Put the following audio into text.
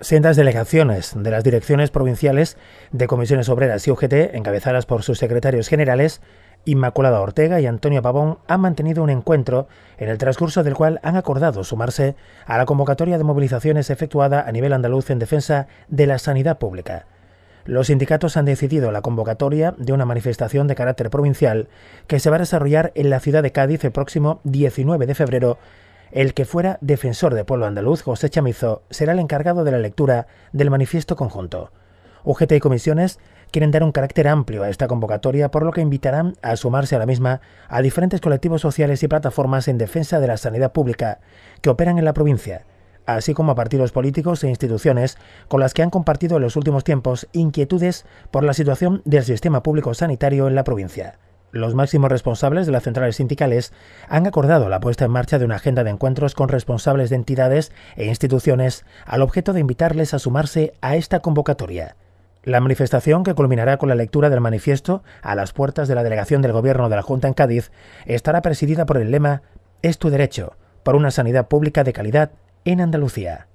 sendas delegaciones de las direcciones provinciales de comisiones obreras y UGT, encabezadas por sus secretarios generales, Inmaculada Ortega y Antonio Pavón han mantenido un encuentro en el transcurso del cual han acordado sumarse a la convocatoria de movilizaciones efectuada a nivel andaluz en defensa de la sanidad pública. Los sindicatos han decidido la convocatoria de una manifestación de carácter provincial que se va a desarrollar en la ciudad de Cádiz el próximo 19 de febrero el que fuera defensor del pueblo andaluz, José Chamizo, será el encargado de la lectura del manifiesto conjunto. UGT y comisiones quieren dar un carácter amplio a esta convocatoria, por lo que invitarán a sumarse a la misma a diferentes colectivos sociales y plataformas en defensa de la sanidad pública que operan en la provincia, así como a partidos políticos e instituciones con las que han compartido en los últimos tiempos inquietudes por la situación del sistema público sanitario en la provincia. Los máximos responsables de las centrales sindicales han acordado la puesta en marcha de una agenda de encuentros con responsables de entidades e instituciones al objeto de invitarles a sumarse a esta convocatoria. La manifestación, que culminará con la lectura del manifiesto a las puertas de la delegación del Gobierno de la Junta en Cádiz, estará presidida por el lema Es tu derecho, por una sanidad pública de calidad en Andalucía.